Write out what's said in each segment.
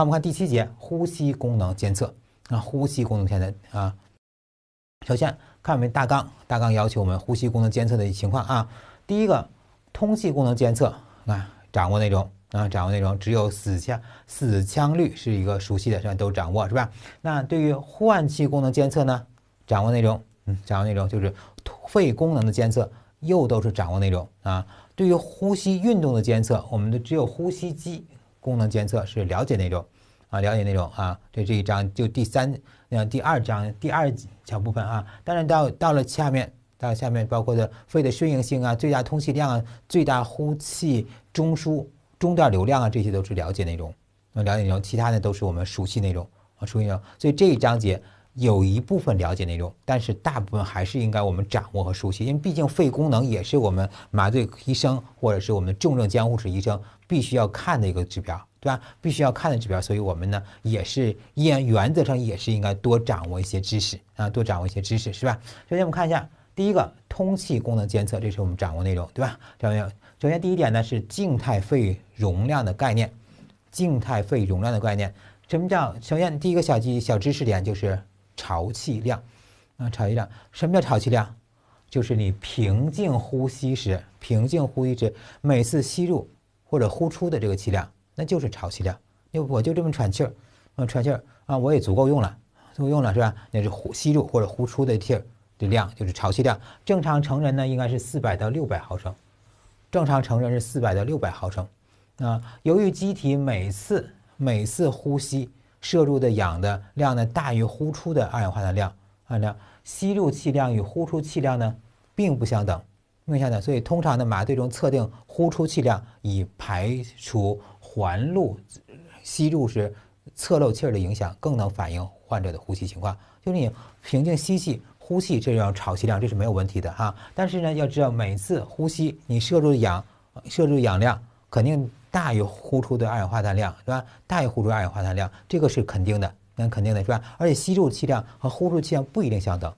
那我们看第七节呼吸功能监测。那呼吸功能监测啊，首先看我们大纲，大纲要求我们呼吸功能监测的情况啊。第一个，通气功能监测啊，掌握内容啊，掌握内容只有死腔死腔率是一个熟悉的，现在都掌握是吧？那对于换气功能监测呢，掌握内容，嗯，掌握内容就是肺功能的监测又都是掌握内容啊。对于呼吸运动的监测，我们的只有呼吸机。功能监测是了解内容，啊，了解内容啊，这这一章就第三，那第二章第二小部分啊，当然到到了下面，到下面包括的肺的顺应性啊，最大通气量，啊，最大呼气中枢中段流量啊，这些都是了解内容，那了解内容，其他的都是我们熟悉内容，啊，熟悉内容，所以这一章节。有一部分了解内容，但是大部分还是应该我们掌握和熟悉，因为毕竟肺功能也是我们麻醉医生或者是我们重症监护室医生必须要看的一个指标，对吧？必须要看的指标，所以我们呢也是应原则上也是应该多掌握一些知识啊，多掌握一些知识，是吧？首先我们看一下第一个通气功能监测，这是我们掌握内容，对吧？掌握要首先第一点呢是静态肺容量的概念，静态肺容量的概念，什么叫首先第一个小技小知识点就是。潮气量，啊，潮气量，什么叫潮气量？就是你平静呼吸时，平静呼吸时每次吸入或者呼出的这个气量，那就是潮气量。就我就这么喘气儿，啊，喘气儿，啊，我也足够用了，足够用了是吧？那是呼吸入或者呼出的气儿的量，就是潮气量。正常成人呢，应该是四百到六百毫升。正常成人是四百到六百毫升。啊，由于机体每次每次呼吸。摄入的氧的量呢，大于呼出的二氧化碳量，含量吸入气量与呼出气量呢并不相等，并不相等，所以通常的麻醉中测定呼出气量，以排除环路吸入时侧漏气儿的影响，更能反映患者的呼吸情况。就是你平静吸气、呼气，这叫潮气量，这是没有问题的哈。但是呢，要知道每次呼吸你摄入的氧，摄入氧量肯定。大于呼出的二氧化碳量是吧？大于呼出二氧化碳量，这个是肯定的，那肯定的是吧？而且吸入气量和呼出气量不一定相等，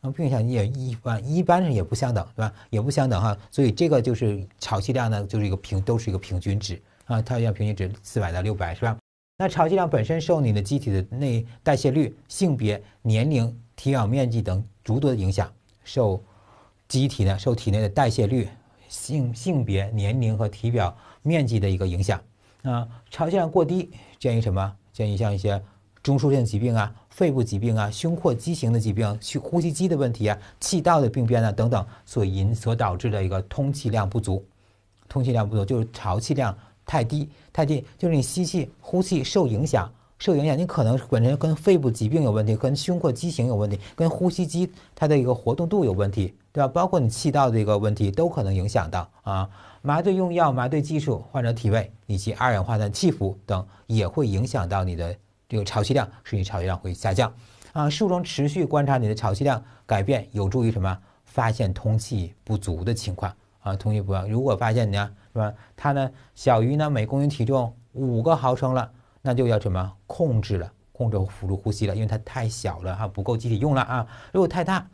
那并且相也一般，一般人也不相等，是吧？也不相等哈。所以这个就是潮气量呢，就是一个平都是一个平均值啊，它要平均值四百到六百是吧？那潮气量本身受你的机体的内代谢率、性别、年龄、体表面积等诸多的影响，受机体呢，受体内的代谢率、性性别、年龄和体表。面积的一个影响，啊，潮气量过低，建议什么？建议像一些中枢性疾病啊、肺部疾病啊、胸廓畸形的疾病、去呼吸机的问题啊、气道的病变啊等等所引所导致的一个通气量不足，通气量不足就是潮气量太低，太低就是你吸气、呼气受影响。受影响，你可能本身跟肺部疾病有问题，跟胸廓畸形有问题，跟呼吸机它的一个活动度有问题，对吧？包括你气道的一个问题，都可能影响到啊。麻醉用药、麻醉技术、患者体位以及二氧化碳气浮等，也会影响到你的这个潮气量，使你潮气量会下降。啊，术中持续观察你的潮气量改变，有助于什么？发现通气不足的情况啊。通气不足，如果发现你呢，是吧？它呢小于呢每公斤体重五个毫升了。那就要什么控制了？控制辅助呼吸了，因为它太小了，哈，不够机体用了啊。如果太大，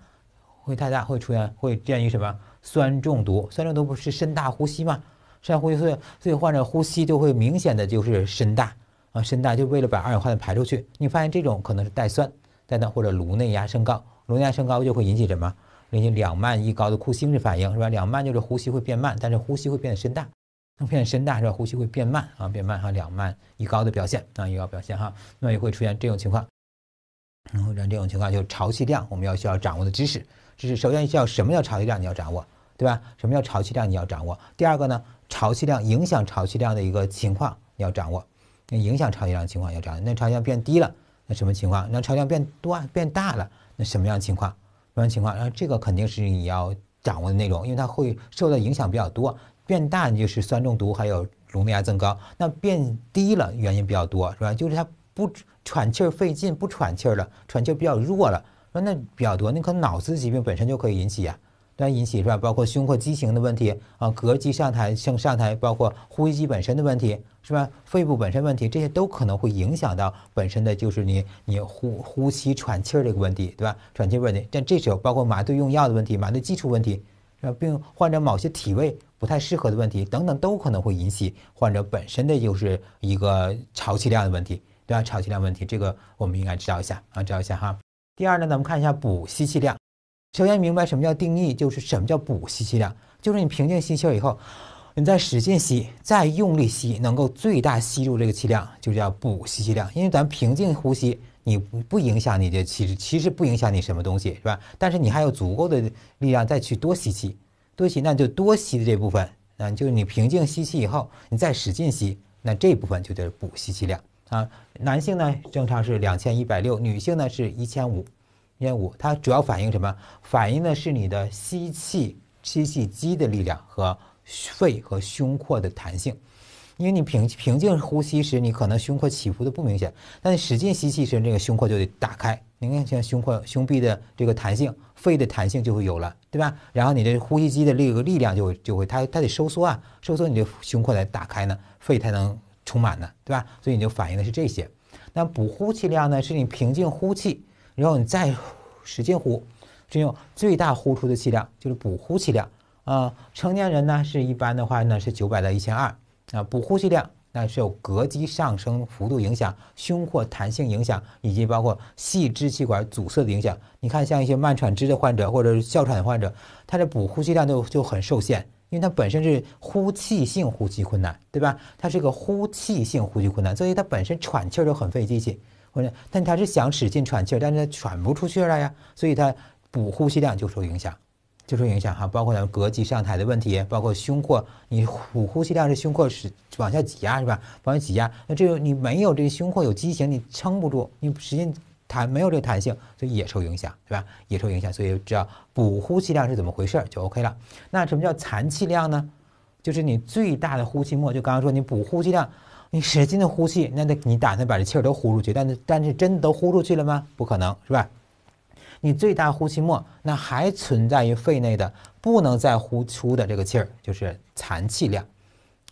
会太大会出现会建议什么酸中毒？酸中毒不是深大呼吸吗？深大呼吸所以所以患者呼吸就会明显的就是深大啊，深大就为了把二氧化碳排出去。你发现这种可能是带酸带氮或者颅内压升高，颅内压升高就会引起什么？引起两慢一高的库欣氏反应是吧？两慢就是呼吸会变慢，但是呼吸会变得深大。出片深大，是吧？呼吸会变慢啊，变慢哈，两慢一高的表现啊，一高表现哈，那么也会出现这种情况。然后，让这种情况就潮气量，我们要需要掌握的知识，就是首先需要什么叫潮气量，你要掌握，对吧？什么叫潮气量，你要掌握。第二个呢，潮气量影响潮气量的一个情况你要掌握，那影响潮气量的情况要掌握。那潮气量变低了，那什么情况？那潮气量变多变大了，那什么样情况？什么样情况？然后这个肯定是你要掌握的内容，因为它会受到影响比较多。变大你就是酸中毒，还有颅内压增高。那变低了原因比较多是吧？就是他不喘气儿费劲，不喘气儿了，喘儿比较弱了。那那比较多，那可能脑子疾病本身就可以引起呀，对引起是吧？包括胸廓畸形的问题啊，膈肌上抬、向上抬，包括呼吸机本身的问题是吧？肺部本身问题，这些都可能会影响到本身的就是你你呼呼吸喘气儿这个问题对吧？喘气问题。但这时候包括麻醉用药的问题，麻醉基础问题，后并患者某些体位。不太适合的问题等等都可能会引起患者本身的就是一个潮气量的问题，对吧？潮气量问题，这个我们应该知道一下啊，知道一下哈。第二呢，咱们看一下补吸气量。首先明白什么叫定义，就是什么叫补吸气量，就是你平静吸气以后，你再使劲吸，再用力吸，能够最大吸入这个气量，就叫补吸气量。因为咱平静呼吸，你不不影响你的其实其实不影响你什么东西是吧？但是你还有足够的力量再去多吸气。多吸，那就多吸的这部分，嗯，就是你平静吸气以后，你再使劲吸，那这部分就得补吸气量啊。男性呢正常是两千一百六，女性呢是一千五，一千五。它主要反映什么？反映的是你的吸气吸气肌的力量和肺和胸廓的弹性。因为你平平静呼吸时，你可能胸廓起伏的不明显，但使劲吸气时，这个胸廓就得打开。你看像胸廓胸壁的这个弹性。肺的弹性就会有了，对吧？然后你的呼吸肌的力力量就就会，它它得收缩啊，收缩你的胸廓才打开呢，肺才能充满呢，对吧？所以你就反映的是这些。那补呼气量呢，是你平静呼气，然后你再使劲呼，就用最大呼出的气量，就是补呼气量啊。成年人呢，是一般的话呢是九百到一千二啊，补呼气量。那是有膈肌上升幅度影响、胸廓弹性影响，以及包括细支气管阻塞的影响。你看，像一些慢喘支的患者或者哮喘的患者，他的补呼吸量就就很受限，因为他本身是呼气性呼吸困难，对吧？他是个呼气性呼吸困难，所以他本身喘气就很费力气，或者，但他是想使劲喘气，但是他喘不出去了呀，所以他补呼吸量就受影响。就受影响哈，包括咱们膈肌上抬的问题，包括胸廓，你呼呼吸量是胸廓是往下挤压是吧？往下挤压，那这个你没有这个胸廓有畸形，你撑不住，你使劲弹没有这个弹性，所以也受影响对吧？也受影响，所以只要补呼吸量是怎么回事就 OK 了。那什么叫残气量呢？就是你最大的呼气末，就刚刚说你补呼吸量，你使劲的呼气，那得你打算把这气儿都呼出去，但是但是真的都呼出去了吗？不可能是吧？你最大呼气末，那还存在于肺内的不能再呼出的这个气儿，就是残气量，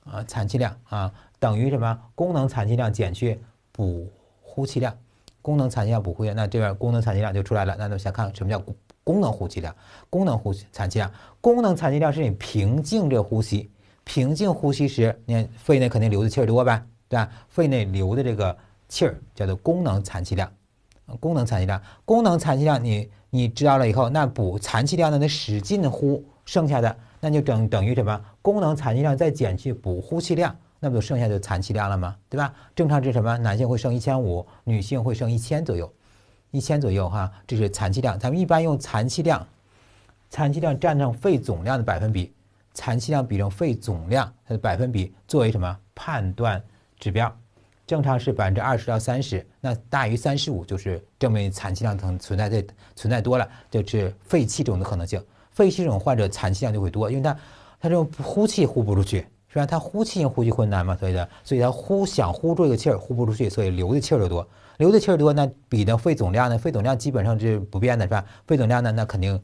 啊，残气量啊，等于什么？功能残气量减去补呼气量，功能残气量补呼量，那这边功能残气量就出来了。那咱们先看什么叫功能呼气量，功能呼吸残气量，功能残气量是你平静这呼吸，平静呼吸时，你肺内肯定流的气儿多呗，对吧？肺内流的这个气儿叫做功能残气量。功能残气量，功能残气量你你知道了以后，那补残气量呢？那使劲呼剩下的，那就等等于什么？功能残气量再减去补呼气量，那不就剩下就残气量了吗？对吧？正常是什么？男性会剩一千五，女性会剩一千左右，一千左右哈，这是残气量。咱们一般用残气量，残气量占上肺总量的百分比，残气量比上肺总量它的百分比作为什么判断指标？正常是百分之二十到三十，那大于三十五就是证明残气量存存在在存在多了，就是肺气肿的可能性。肺气肿患者残气量就会多，因为他他这种呼气呼不出去，是吧？他呼气性呼吸困难嘛，所以的，所以他呼想呼住一个气儿呼不出去，所以流的气儿就多，流的气儿多，那比的肺总量呢？肺总量基本上是不变的，是吧？肺总量呢，那肯定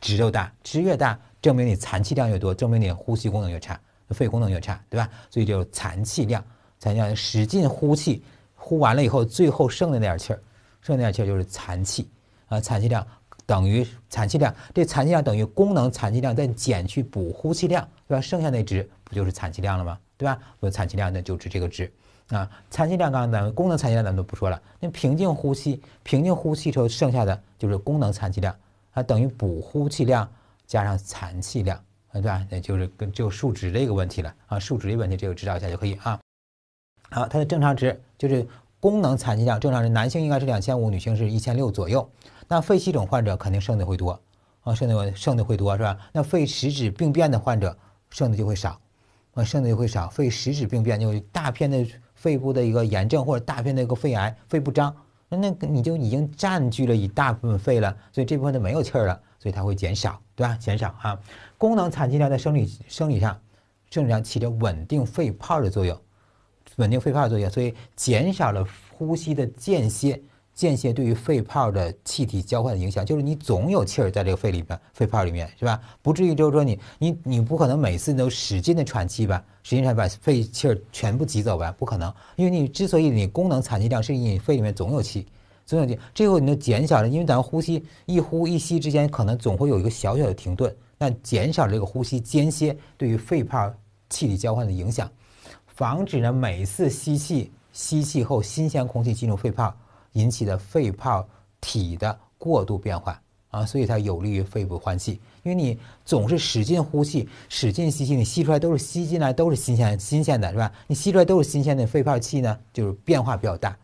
值就大，值越大，证明你残气量越多，证明你呼吸功能越差，肺功能越差，对吧？所以就残气量。残气量使劲呼气，呼完了以后，最后剩的那点气儿，剩那点气儿就是残气啊。残气量等于残气量，这残气量等于功能残气量再减去补呼气量，对吧？剩下那值不就是残气量了吗？对吧？我残气量那就值这个值啊。残气量刚才咱们功能残气量咱们都不说了，那平静呼吸，平静呼气之后剩下的就是功能残气量啊，等于补呼气量加上残气量，对吧？那就是跟就数值的一个问题了啊，数值的问题这个指导一下就可以啊。好，它的正常值就是功能残疾量，正常人男性应该是两千五，女性是一千六左右。那肺气肿患者肯定剩的会多啊，剩的剩的会多是吧？那肺实质病变的患者剩的就会少啊，剩的就会少。肺实质病变就是大片的肺部的一个炎症或者大片的一个肺癌、肺不张，那那个你就已经占据了一大部分肺了，所以这部分就没有气儿了，所以它会减少，对吧？减少啊，功能残疾量在生理生理上生理上起着稳定肺泡的作用。稳定肺泡的作用，所以减少了呼吸的间歇。间歇对于肺泡的气体交换的影响，就是你总有气儿在这个肺里边、肺泡里面，是吧？不至于就是说你、你、你不可能每次都使劲的喘气吧，使劲才把肺气儿全部挤走吧？不可能，因为你之所以你功能残疾量，是因为你肺里面总有气，总有气。最后你就减少了，因为咱呼吸一呼一吸之间，可能总会有一个小小的停顿，那减少了这个呼吸间歇对于肺泡气体交换的影响。防止呢，每次吸气，吸气后新鲜空气进入肺泡引起的肺泡体的过度变化啊，所以它有利于肺部换气。因为你总是使劲呼气，使劲吸气，你吸出来都是吸进来都是新鲜新鲜的，是吧？你吸出来都是新鲜的肺泡气呢，就是变化比较大，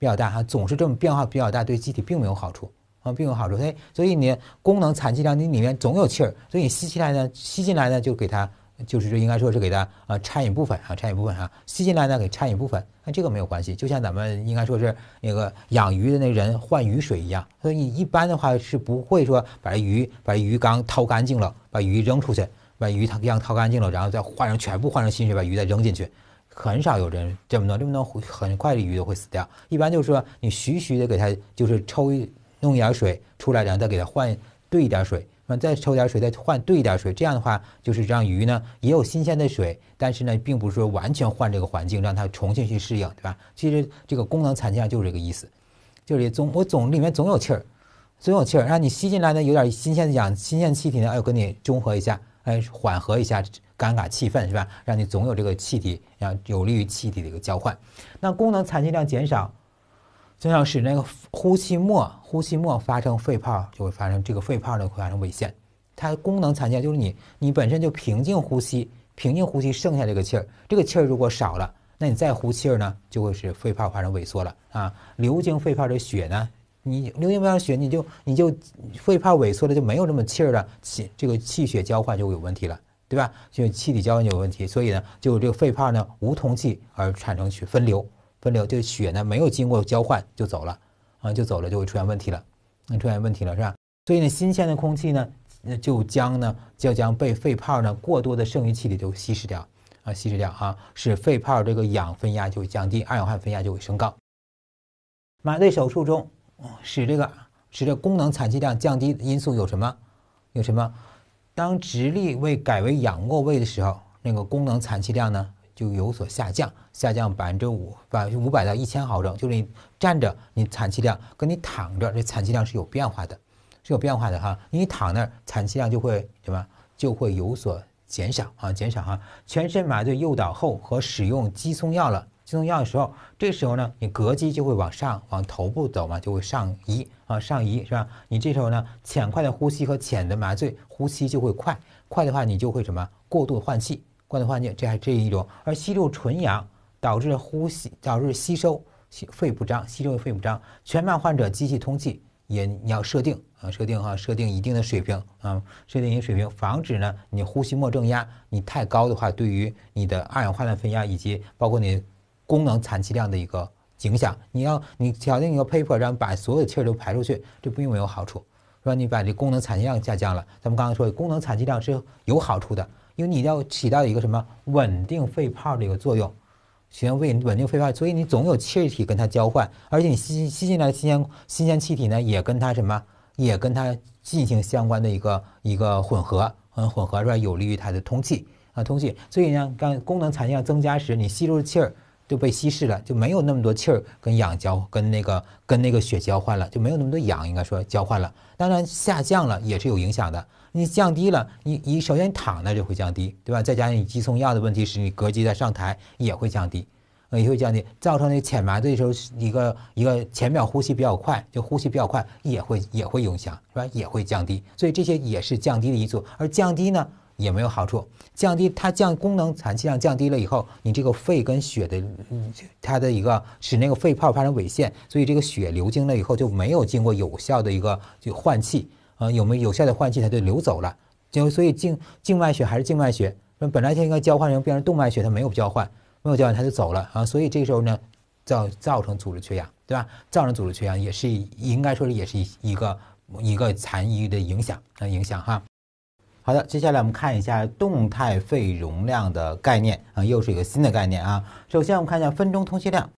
比较大哈。总是这么变化比较大，对机体并没有好处啊，并有好处。所以，所以你功能残气量你里面总有气儿，所以你吸起来呢，吸进来呢就给它。就是说，应该说是给它呃掺一部分啊，掺一部分啊，吸进来呢给掺一部分，那这个没有关系。就像咱们应该说是那个养鱼的那人换鱼水一样，所以你一般的话是不会说把鱼把鱼缸掏干净了，把鱼扔出去，把鱼缸缸掏干净了，然后再换成全部换成新水，把鱼再扔进去，很少有人这么弄，这么弄会很快的鱼都会死掉。一般就是说，你徐徐的给它就是抽一弄一点水出来，然后再给它换兑一点水。那再抽点水，再换兑一点水，这样的话就是让鱼呢也有新鲜的水，但是呢，并不是说完全换这个环境，让它重新去适应，对吧？其实这个功能残气量就是这个意思，就是总我总里面总有气儿，总有气儿，让你吸进来呢有点新鲜的氧、新鲜气体呢，哎，跟你中和一下，哎，缓和一下尴尬气氛，是吧？让你总有这个气体，让有利于气体的一个交换。那功能残气量减少。就像使那个呼气末，呼气末发生肺泡，就会发生这个肺泡呢，会发生萎陷。它功能残缺，就是你你本身就平静呼吸，平静呼吸剩下这个气儿，这个气儿如果少了，那你再呼气儿呢，就会使肺泡发生萎缩了啊。流经肺泡的血呢，你流经肺泡血，你就你就肺泡萎缩了，就没有这么气儿了，气这个气血交换就有问题了，对吧？就气体交换就有问题，所以呢，就这个肺泡呢无通气而产生去分流。分流就血呢没有经过交换就走了啊，就走了就会出现问题了，那出现问题了是吧？所以呢，新鲜的空气呢，就将呢，就将被肺泡呢过多的剩余气体就稀释掉啊，稀释掉啊，使肺泡这个氧分压就会降低，二氧化碳分压就会升高。麻醉手术中，使这个使这功能残气量降低因素有什么？有什么？当直立位改为仰卧位的时候，那个功能残气量呢？就有所下降，下降百分之五，百分之五百到一千毫升，就是你站着，你残气量跟你躺着，这残气量是有变化的，是有变化的哈。你躺那儿，残气量就会什么，就会有所减少啊，减少哈。全身麻醉诱导后和使用肌松药了，肌松药的时候，这时候呢，你膈肌就会往上，往头部走嘛，就会上移啊，上移是吧？你这时候呢，浅快的呼吸和浅的麻醉呼吸就会快，快的话你就会什么，过度换气。罐度换气，这还这一种；而吸入纯氧导致呼吸导致吸收肺不张，吸收肺不张。全麻患者机器通气也你要设定啊，设定哈，设定一定的水平啊，设定一个水平，防止呢你呼吸末正压你太高的话，对于你的二氧化碳分压以及包括你功能残气量的一个影响。你要你调定一个 p p e r 让把所有的气都排出去，这并没有好处，是吧？你把这功能残气量下降了。咱们刚才说功能残气量是有好处的。因为你要起到一个什么稳定肺泡的一个作用，需要稳稳定肺泡，所以你总有气体跟它交换，而且你吸吸进来的新鲜新鲜气体呢，也跟它什么，也跟它进行相关的一个一个混合，嗯，混合是吧？有利于它的通气啊，通气。所以呢，刚功能残气量增加时，你吸入的气儿就被稀释了，就没有那么多气儿跟氧交跟那个跟那个血交换了，就没有那么多氧应该说交换了。当然下降了也是有影响的。你降低了，你你首先躺呢就会降低，对吧？再加上你急送药的问题，使你膈肌在上抬也会降低，呃，也会降低，造成个浅麻醉的时候，一个一个浅表呼吸比较快，就呼吸比较快，也会也会影响，是吧？也会降低，所以这些也是降低的因素。而降低呢，也没有好处，降低它降功能残气量降低了以后，你这个肺跟血的，它的一个使那个肺泡发生萎陷，所以这个血流经了以后就没有经过有效的一个就换气。啊，有没有有效的换气，它就流走了，就所以静静脉血还是静脉血，那本来它应该交换，然后变成动脉血，它没有交换，没有交换，它就走了啊，所以这个时候呢，造造成组织缺氧，对吧？造成组织缺氧，也是应该说是也是一个一个残余的影响啊，影响哈。好的，接下来我们看一下动态肺容量的概念啊，又是一个新的概念啊。首先我们看一下分钟通气量，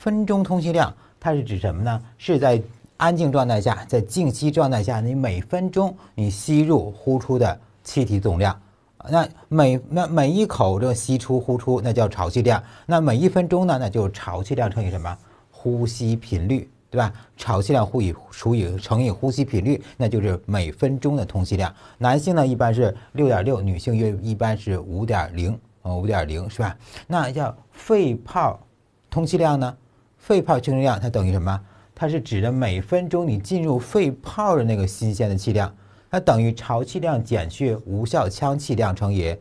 分钟通气量它是指什么呢？是在安静状态下，在静息状态下，你每分钟你吸入、呼出的气体总量，那每那每一口这吸出、呼出，那叫潮气量。那每一分钟呢，那就潮气量乘以什么？呼吸频率，对吧？潮气量呼以除以乘以呼吸频率，那就是每分钟的通气量。男性呢一般是六点六，女性约一般是五点零，呃，五点零是吧？那叫肺泡通气量呢？肺泡通气量它等于什么？它是指的每分钟你进入肺泡的那个新鲜的气量，它等于潮气量减去无效腔气量乘以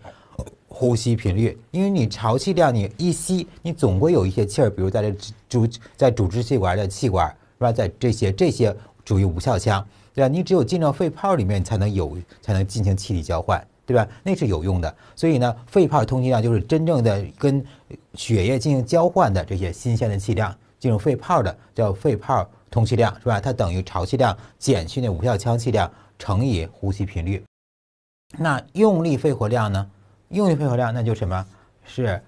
呼吸频率。因为你潮气量你一吸，你总会有一些气儿，比如在这主在主支气管、在气管，是吧？在这些这些属于无效腔，对吧？你只有进到肺泡里面，才能有才能进行气体交换，对吧？那是有用的。所以呢，肺泡通气量就是真正的跟血液进行交换的这些新鲜的气量。进入肺泡的叫肺泡通气量是吧？它等于潮气量减去那无效腔气量乘以呼吸频率。那用力肺活量呢？用力肺活量那就什么是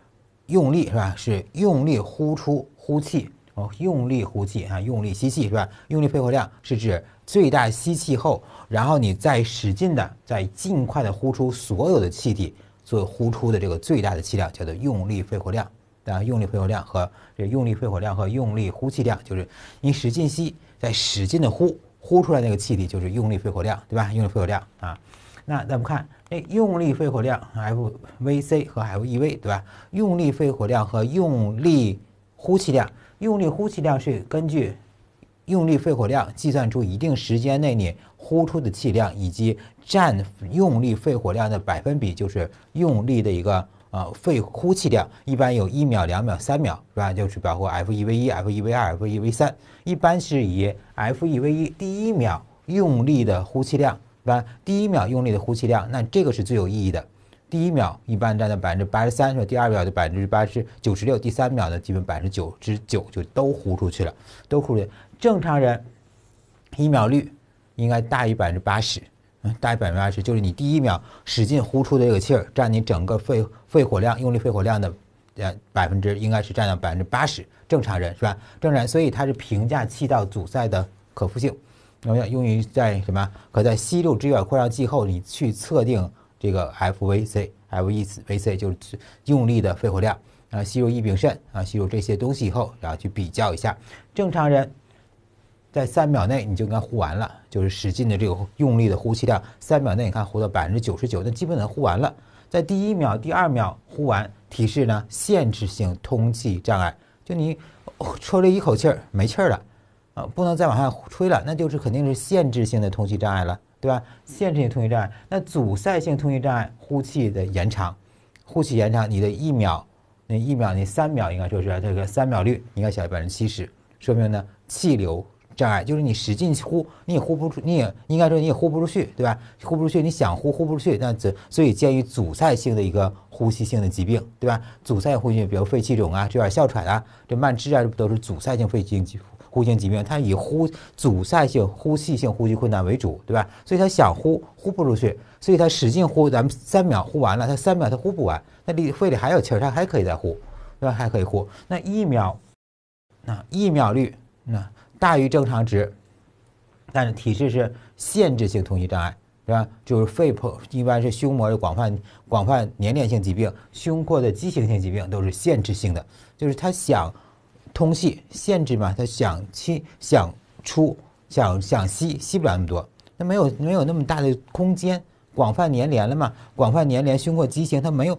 用力是吧？是用力呼出呼气哦，用力呼气啊，用力吸气是吧？用力肺活量是指最大吸气后，然后你再使劲的再尽快的呼出所有的气体，做呼出的这个最大的气量叫做用力肺活量。啊，用力肺活量和这用力肺活量和用力呼气量，就是你使劲吸，再使劲的呼，呼出来那个气体就是用力肺活量，对吧？用力肺活量啊，那咱们看，哎，用力肺活量 FVC 和 FEV，对吧？用力肺活量和用力呼气量，用力呼气量是根据用力肺活量计算出一定时间内你呼出的气量以及占用力肺活量的百分比，就是用力的一个。啊，肺呼气量一般有一秒、两秒、三秒，是吧？就是包括 F E V 一、F E V 二、F E V 三，一般是以 F E V 一第一秒用力的呼气量，是吧？第一秒用力的呼气量，那这个是最有意义的。第一秒一般占到百分之八十三，是吧？第二秒的百分之八十九十六，第三秒呢基本百分之九十九就都呼出去了，都呼出去。正常人一秒率应该大于百分之八十，嗯，大于百分之八十，就是你第一秒使劲呼出的这个气儿占你整个肺。肺活量、用力肺活量的，呃，百分之应该是占到百分之八十。正常人是吧？正常，人，所以它是评价气道阻塞的可复性。那么用于在什么？可在吸入支气管扩张剂后，你去测定这个 FVC、f e v c 就是用力的肺活量啊。吸入异丙肾啊，吸入这些东西以后，然后去比较一下。正常人，在三秒内你就应该呼完了，就是使劲的这个用力的呼气量，三秒内你看呼到百分之九十九，那基本能呼完了。在第一秒、第二秒呼完，提示呢限制性通气障碍，就你抽了一口气儿没气儿了，啊，不能再往下吹了，那就是肯定是限制性的通气障碍了，对吧？限制性通气障碍，那阻塞性通气障碍，呼气的延长，呼气延长，你的一秒，那一秒你三秒应该说是这个三秒率应该小于百分之七十，说明呢气流。障碍就是你使劲呼，你也呼不出，你也应该说你也呼不出去，对吧？呼不出去，你想呼呼不出去，那这所以鉴于阻塞性的一个呼吸性的疾病，对吧？阻塞呼吸，比如肺气肿啊，这点哮喘啊，这慢支啊，这不都是阻塞性肺性疾呼吸疾病？它以呼阻塞性、呼吸性呼吸困难为主，对吧？所以他想呼呼不出去，所以他使劲呼，咱们三秒呼完了，他三秒他呼不完，那里肺里还有气儿，他还可以再呼，对吧？还可以呼，那一秒，那一秒率，那。大于正常值，但是体质是限制性通气障碍，是吧？就是肺泡一般是胸膜的广泛广泛粘连性疾病，胸廓的畸形性疾病都是限制性的。就是他想通气限制嘛，他想气想出想想吸吸不了那么多，他没有没有那么大的空间，广泛粘连了嘛？广泛粘连胸廓畸形，他没有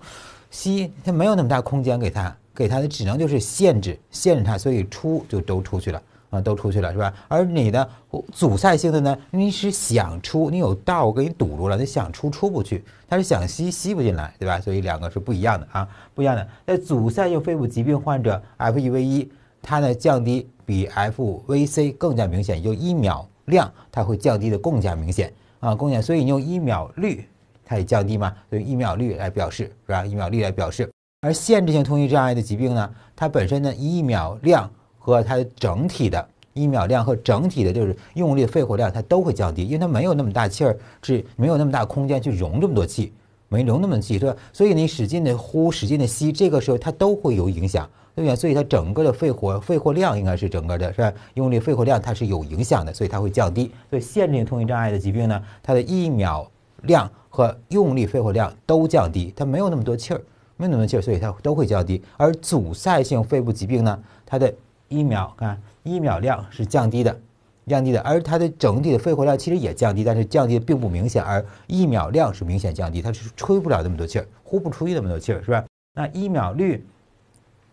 吸，他没有那么大空间给他给他的，只能就是限制限制他，所以出就都出去了。都出去了是吧？而你的阻塞性的呢？你是想出，你有道给你堵住了，你想出出不去，它是想吸吸不进来，对吧？所以两个是不一样的啊，不一样的。那阻塞性肺部疾病患者，FEV 一它呢降低比 FVC 更加明显，就一秒量它会降低的更加明显啊，更加。所以你用一秒率它也降低嘛？所以一秒率来表示是吧？一秒率来表示。而限制性通气障碍的疾病呢，它本身呢一秒量。和它的整体的一秒量和整体的就是用力肺活量，它都会降低，因为它没有那么大气儿，是没有那么大空间去容这么多气，没容那么多气，是吧？所以你使劲的呼，使劲的吸，这个时候它都会有影响，对不对？所以它整个的肺活肺活量应该是整个的是吧？用力肺活量它是有影响的，所以它会降低。所以限制性通气障碍的疾病呢，它的一秒量和用力肺活量都降低，它没有那么多气儿，没有那么多气儿，所以它都会降低。而阻塞性肺部疾病呢，它的一秒看一秒量是降低的，降低的，而它的整体的肺活量其实也降低，但是降低的并不明显，而一秒量是明显降低，它是吹不了那么多气儿，呼不出去那么多气儿，是吧？那一秒率，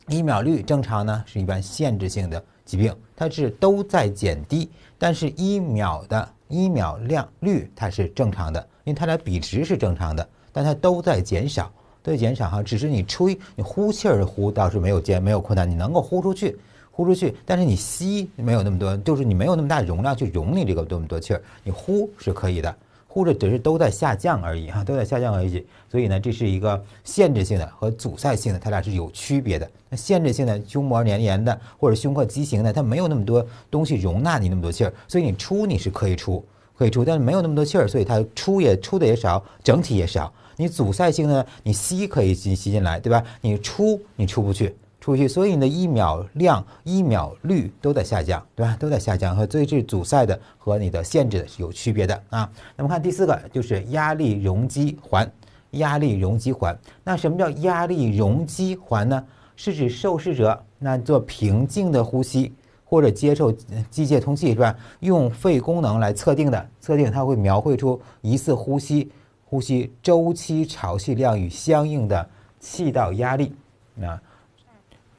一秒率正常呢，是一般限制性的疾病，它是都在减低，但是一秒的一秒量率它是正常的，因为它俩比值是正常的，但它都在减少，都在减少哈，只是你吹，你呼气儿呼倒是没有间没有困难，你能够呼出去。呼出去，但是你吸没有那么多，就是你没有那么大容量去容你这个这么多气儿。你呼是可以的，呼着只是都在下降而已哈，都在下降而已。所以呢，这是一个限制性的和阻塞性的，它俩是有区别的。那限制性的胸膜粘黏的或者胸廓畸形的，它没有那么多东西容纳你那么多气儿，所以你出你是可以出，可以出，但是没有那么多气儿，所以它出也出的也少，整体也少。你阻塞性呢，你吸可以吸吸进来，对吧？你出你出不去。出去，所以你的一秒量、一秒率都在下降，对吧？都在下降，和最是阻塞的和你的限制是有区别的啊。那么看第四个，就是压力容积环。压力容积环，那什么叫压力容积环呢？是指受试者那做平静的呼吸或者接受机械通气，是吧？用肺功能来测定的，测定它会描绘出一次呼吸呼吸周期潮气量与相应的气道压力啊。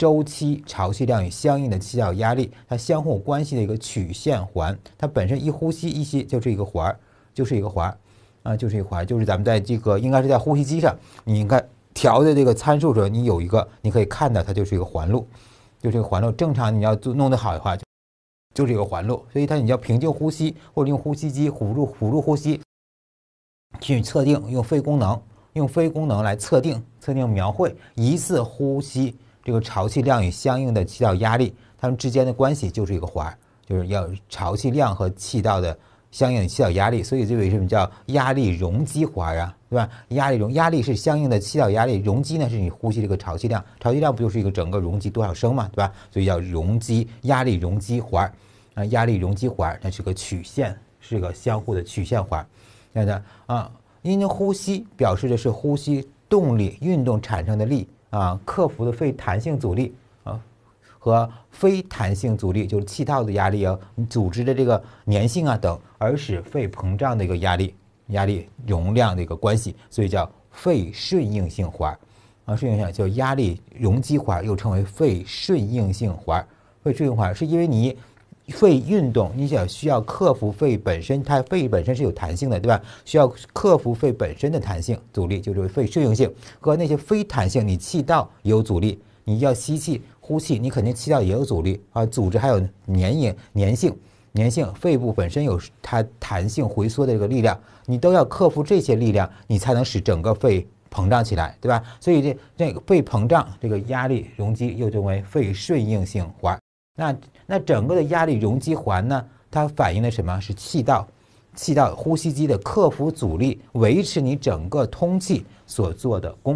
周期潮汐量与相应的气压压力，它相互关系的一个曲线环，它本身一呼吸一吸就是一个环儿，就是一个环儿，啊，就是一个环儿，就是咱们在这个应该是在呼吸机上，你应该调的这个参数时候，你有一个你可以看到它就是一个环路，就是一个环路。正常你要做弄得好的话，就就是一个环路。所以它你要平静呼吸，或者用呼吸机辅助辅助呼吸去测定，用肺功能用肺功能来测定测定描绘一次呼吸。这个潮气量与相应的气道压力，它们之间的关系就是一个环，就是要潮气量和气道的相应的气道压力，所以这为什么叫压力容积环啊，对吧？压力容压力是相应的气道压力，容积呢是你呼吸这个潮气量，潮气量不就是一个整个容积多少升嘛，对吧？所以叫容积压力容积环啊，压力容积环，那是个曲线，是个相互的曲线环，现在啊，因为呼吸表示的是呼吸动力运动产生的力。啊，克服的肺弹性阻力啊，和非弹性阻力，就是气道的压力啊，组织的这个粘性啊等，而使肺膨胀的一个压力、压力、容量的一个关系，所以叫肺顺应性环啊，顺应性叫压力容积环，又称为肺顺应性环。肺顺应环是因为你。肺运动，你想需要克服肺本身，它肺本身是有弹性的，对吧？需要克服肺本身的弹性阻力，就是肺顺应性和那些非弹性，你气道有阻力，你要吸气、呼气，你肯定气道也有阻力啊。组织还有粘液、粘性、粘性，肺部本身有它弹性回缩的这个力量，你都要克服这些力量，你才能使整个肺膨胀起来，对吧？所以这这个肺膨胀，这个压力、容积又称为肺顺应性环。那那整个的压力容积环呢？它反映了什么是气道气道呼吸机的克服阻力维持你整个通气所做的功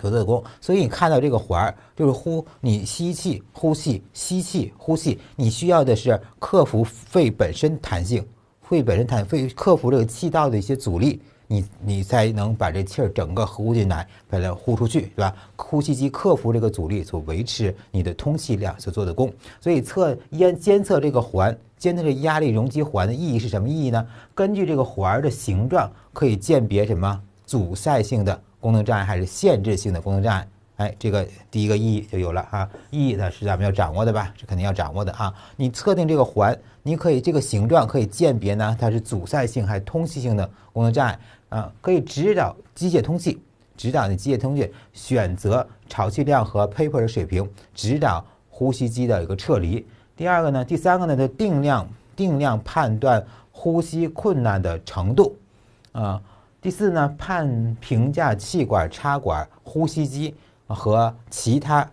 所做的功。所以你看到这个环儿，就是呼你吸气呼气、吸气呼气，你需要的是克服肺本身弹性肺本身弹肺克服这个气道的一些阻力。你你才能把这气儿整个呼进来，把它呼出去，对吧？呼吸机克服这个阻力所维持你的通气量所做的功，所以测烟监测这个环，监测这压力容积环的意义是什么意义呢？根据这个环儿的形状可以鉴别什么阻塞性的功能障碍还是限制性的功能障碍？哎，这个第一个意义就有了哈。意义呢是咱们要掌握的吧？是肯定要掌握的啊。你测定这个环，你可以这个形状可以鉴别呢，它是阻塞性还是通气性的功能障碍？啊，可以指导机械通气，指导你机械通气选择潮气量和 p a p e r 的水平，指导呼吸机的一个撤离。第二个呢，第三个呢，就定量定量判断呼吸困难的程度。啊，第四呢，判评价气管插管、呼吸机和其他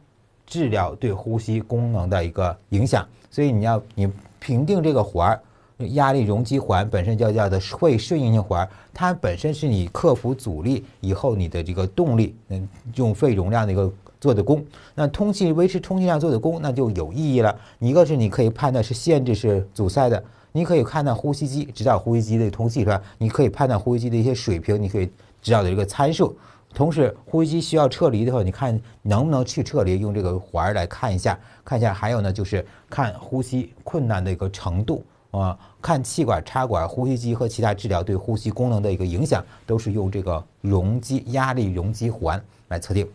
治疗对呼吸功能的一个影响。所以你要你评定这个环儿。压力容积环本身就叫的会顺应性环，它本身是你克服阻力以后你的这个动力，嗯，用肺容量的一个做的功。那通气维持通气量做的功，那就有意义了。一个是你可以判断是限制是阻塞的，你可以判断呼吸机指导呼吸机的通气是吧？你可以判断呼吸机的一些水平，你可以指导的一个参数。同时，呼吸机需要撤离的时候，你看能不能去撤离，用这个环来看一下，看一下。还有呢，就是看呼吸困难的一个程度。啊，看气管插管、呼吸机和其他治疗对呼吸功能的一个影响，都是用这个容积压力容积环来测定，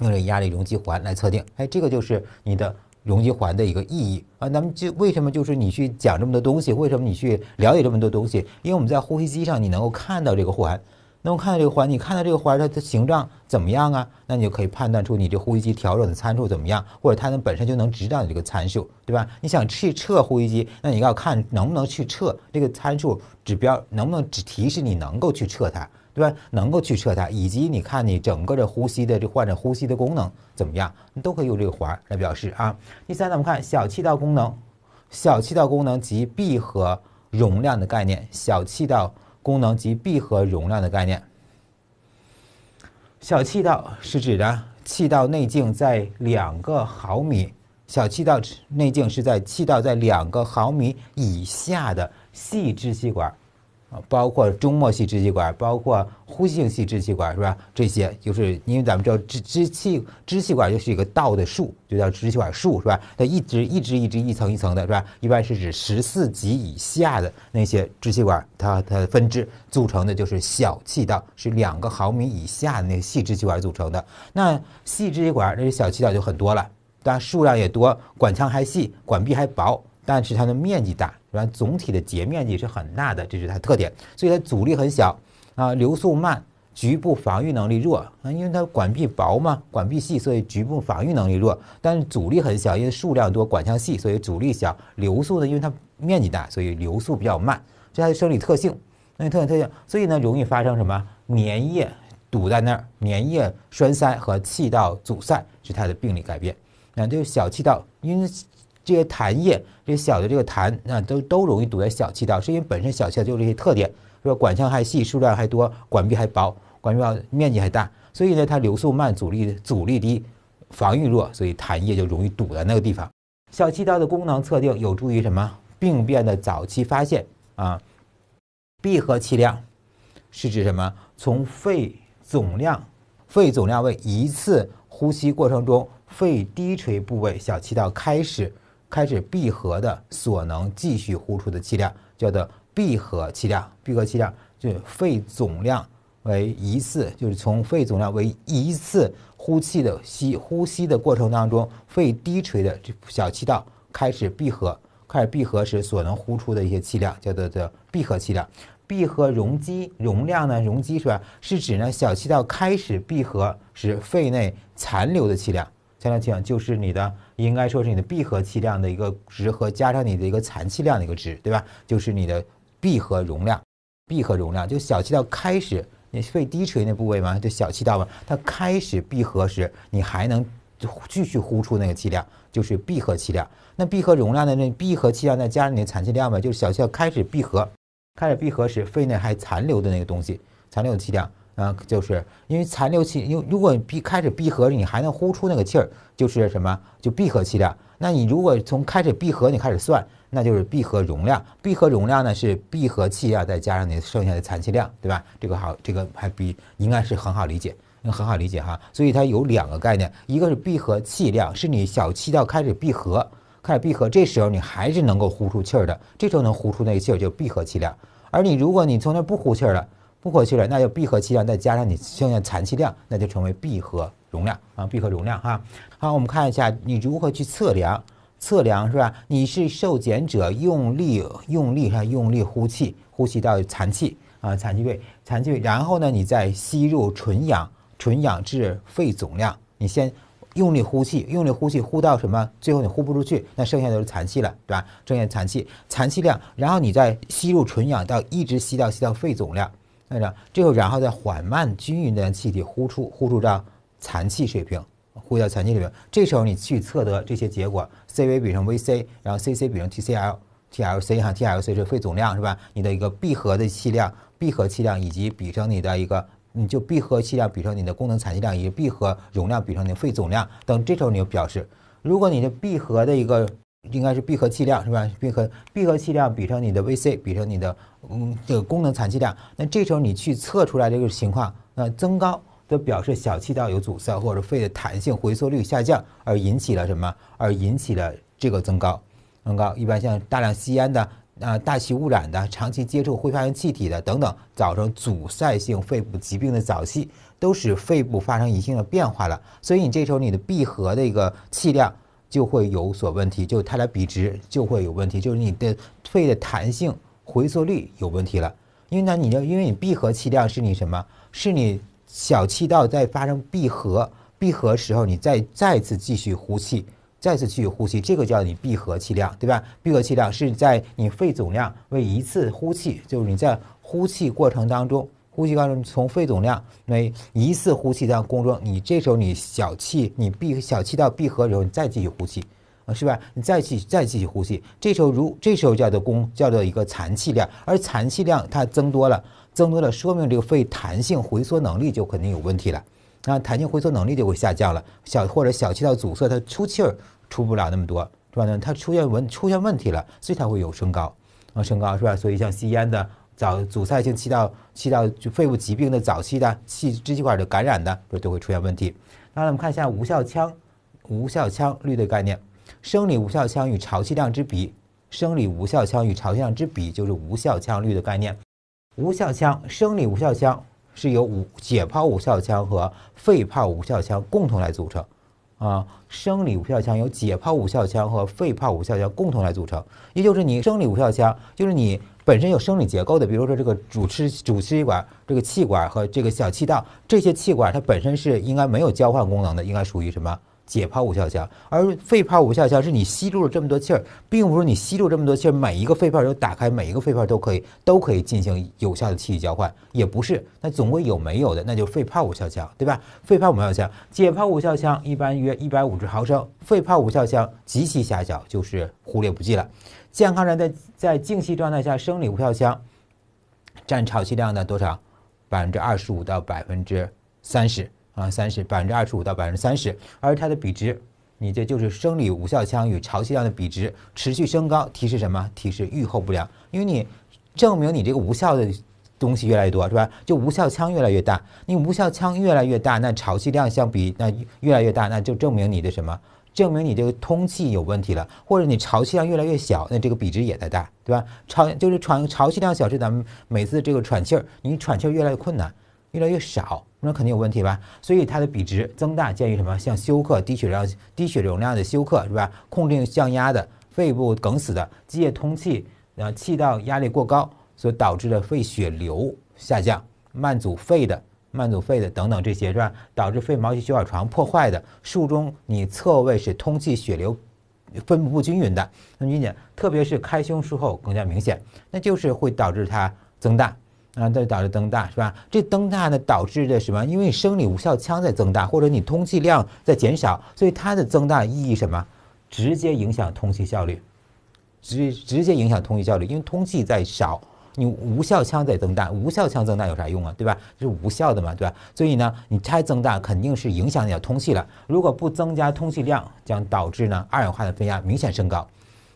用这个压力容积环来测定。哎，这个就是你的容积环的一个意义啊。那么，就为什么就是你去讲这么多东西？为什么你去了解这么多东西？因为我们在呼吸机上，你能够看到这个环。那我看到这个环，你看到这个环，它的形状怎么样啊？那你就可以判断出你这呼吸机调整的参数怎么样，或者它能本身就能指导你这个参数，对吧？你想去测呼吸机，那你要看能不能去测这个参数指标，能不能只提示你能够去测它，对吧？能够去测它，以及你看你整个的呼吸的这患者呼吸的功能怎么样，你都可以用这个环来表示啊。第三，咱们看小气道功能，小气道功能及闭合容量的概念，小气道。功能及闭合容量的概念。小气道是指的气道内径在两个毫米，小气道内径是在气道在两个毫米以下的细支气管。包括中末细支气管，包括呼吸性细支气管，是吧？这些就是因为咱们知道支支气支气管就是一个道的数，就叫支气管数，是吧？它一支一支一支一层一层的，是吧？一般是指十四级以下的那些支气管，它它的分支组成的就是小气道，是两个毫米以下的那个细支气管组成的。那细支气管，那是小气道就很多了，但数量也多，管腔还细，管壁还薄。但是它的面积大，然后总体的截面积是很大的，这是它特点，所以它阻力很小啊，流速慢，局部防御能力弱啊，因为它管壁薄嘛，管壁细，所以局部防御能力弱，但是阻力很小，因为数量多，管腔细，所以阻力小，流速呢，因为它面积大，所以流速比较慢，这是它的生理特性，生理特点特性，所以呢，容易发生什么粘液堵在那儿，粘液栓塞和气道阻塞是它的病理改变，那就小气道因为。这些痰液，这小的这个痰，那都都容易堵在小气道，是因为本身小气道就这些特点，说管腔还细，数量还多，管壁还薄，管面面积还大，所以呢它流速慢，阻力阻力低，防御弱，所以痰液就容易堵在那个地方。小气道的功能测定有助于什么病变的早期发现啊？闭合气量是指什么？从肺总量，肺总量为一次呼吸过程中肺低垂部位小气道开始。开始闭合的所能继续呼出的气量叫做闭合气量。闭合气量就是肺总量为一次，就是从肺总量为一次呼气的吸呼吸的过程当中，肺低垂的小气道开始闭合，开始闭合时所能呼出的一些气量叫做叫闭合气量。闭合容积容量呢？容积是吧？是指呢小气道开始闭合时肺内残留的气量。相然气量就是你的，应该说是你的闭合气量的一个值和加上你的一个残气量的一个值，对吧？就是你的闭合容量。闭合容量就小气道开始你肺低垂那部位嘛，就小气道嘛，它开始闭合时，你还能继续呼出那个气量，就是闭合气量。那闭合容量的那闭合气量再加上你的残气量嘛，就是小气道开始闭合，开始闭合时肺内还残留的那个东西，残留的气量。啊，就是因为残留气，因如果你闭开始闭合，你还能呼出那个气儿，就是什么就闭合气量。那你如果从开始闭合你开始算，那就是闭合容量。闭合容量呢是闭合气量再加上你剩下的残气量，对吧？这个好，这个还比应该是很好理解，很好理解哈。所以它有两个概念，一个是闭合气量，是你小气道开始闭合，开始闭合这时候你还是能够呼出气儿的，这时候能呼出那个气儿就闭合气量。而你如果你从那不呼气了。呼过去了，那就闭合气量再加上你剩下残气量，那就成为闭合容量啊，闭合容量哈。好，我们看一下你如何去测量，测量是吧？你是受检者用力用力还用力呼气，呼气到残气啊，残气位，残气位。然后呢，你再吸入纯氧，纯氧至肺总量。你先用力呼气，用力呼气呼到什么？最后你呼不出去，那剩下都是残气了，对吧？剩下残气，残气量。然后你再吸入纯氧到一直吸到吸到肺总量。看着，最后然后再缓慢均匀的气体呼出，呼出到残气水平，呼到残气水平。这时候你去测得这些结果，Cv 比上 VC，然后 CC 比上 t c l t l c 哈 TLC 是肺总量是吧？你的一个闭合的气量，闭合气量以及比上你的一个，你就闭合气量比上你的功能残气量，以及闭合容量比上你的肺总量。等这时候你就表示，如果你的闭合的一个。应该是闭合气量是吧？闭合闭合气量比上你的 VC，比上你的嗯这个功能残气量。那这时候你去测出来这个情况，那增高的表示小气道有阻塞或者肺的弹性回缩率下降而引起了什么？而引起了这个增高，增高。一般像大量吸烟的、啊大气污染的、长期接触挥发性气体的等等，造成阻塞性肺部疾病的早期，都使肺部发生一定的变化了。所以你这时候你的闭合的一个气量。就会有所问题，就是它俩比值就会有问题，就是你的肺的弹性回缩率有问题了。因为呢，你要，因为你闭合气量是你什么？是你小气道在发生闭合，闭合时候你再再次继续呼气，再次继续呼气，这个叫你闭合气量，对吧？闭合气量是在你肺总量为一次呼气，就是你在呼气过程当中。呼吸当中，从肺总量每一次呼气到宫工作，你这时候你小气你闭小气到闭合时后，你再继续呼气啊，是吧？你再继再继续呼气，这时候如这时候叫做功叫做一个残气量，而残气量它增多了，增多了说明这个肺弹性回缩能力就肯定有问题了，啊，弹性回缩能力就会下降了，小或者小气道阻塞，它出气儿出不了那么多，是吧？它出现问出现问题了，所以它会有升高啊，升高是吧？所以像吸烟的。早阻塞性气道气道就肺部疾病的早期的气支气管的感染的，这都会出现问题。那我们看一下无效腔，无效腔率的概念。生理无效腔与潮气量之比，生理无效腔与潮气量之比就是无效腔率的概念。无效腔，生理无效腔是由无解剖无效腔和肺泡无效腔共同来组成。啊，生理无效腔由解剖无效腔和肺泡无效腔共同来组成，也就是你生理无效腔就是你。本身有生理结构的，比如说这个主支主支气管、这个气管和这个小气道，这些气管它本身是应该没有交换功能的，应该属于什么解剖无效腔。而肺泡无效腔是你吸入了这么多气儿，并不是你吸入这么多气儿每一个肺泡都打开，每一个肺泡都可以都可以进行有效的气体交换，也不是。那总归有没有的，那就肺泡无效腔，对吧？肺泡无效腔、解剖无效腔一般约一百五十毫升，肺泡无效腔极其狭小，就是忽略不计了。健康人在在静息状态下，生理无效腔占潮气量的多少？百分之二十五到百分之三十啊，三十百分之二十五到百分之三十。而它的比值，你这就是生理无效腔与潮气量的比值持续升高，提示什么？提示预后不良。因为你证明你这个无效的东西越来越多，是吧？就无效腔越来越大，你无效腔越来越大，那潮气量相比那越来越大，那就证明你的什么？证明你这个通气有问题了，或者你潮气量越来越小，那这个比值也在大，对吧？潮就是喘潮气量小，是咱们每次这个喘气儿，你喘气儿越来越困难，越来越少，那肯定有问题吧？所以它的比值增大，鉴于什么？像休克、低血量、低血容量的休克是吧？控制降压的、肺部梗死的、积液通气、呃气道压力过高所导致的肺血流下降、慢阻肺的。慢阻肺的等等这些是吧？导致肺毛细血管床破坏的，术中你侧位是通气血流分布不均匀的。那么你特别是开胸术后更加明显，那就是会导致它增大啊，导致增大是吧？这增大呢，导致的什么？因为你生理无效腔在增大，或者你通气量在减少，所以它的增大意义什么？直接影响通气效率，直直接影响通气效率，因为通气在少。你无效腔在增大，无效腔增大有啥用啊？对吧？是无效的嘛，对吧？所以呢，你太增大肯定是影响你的通气了。如果不增加通气量，将导致呢二氧化碳分压明显升高，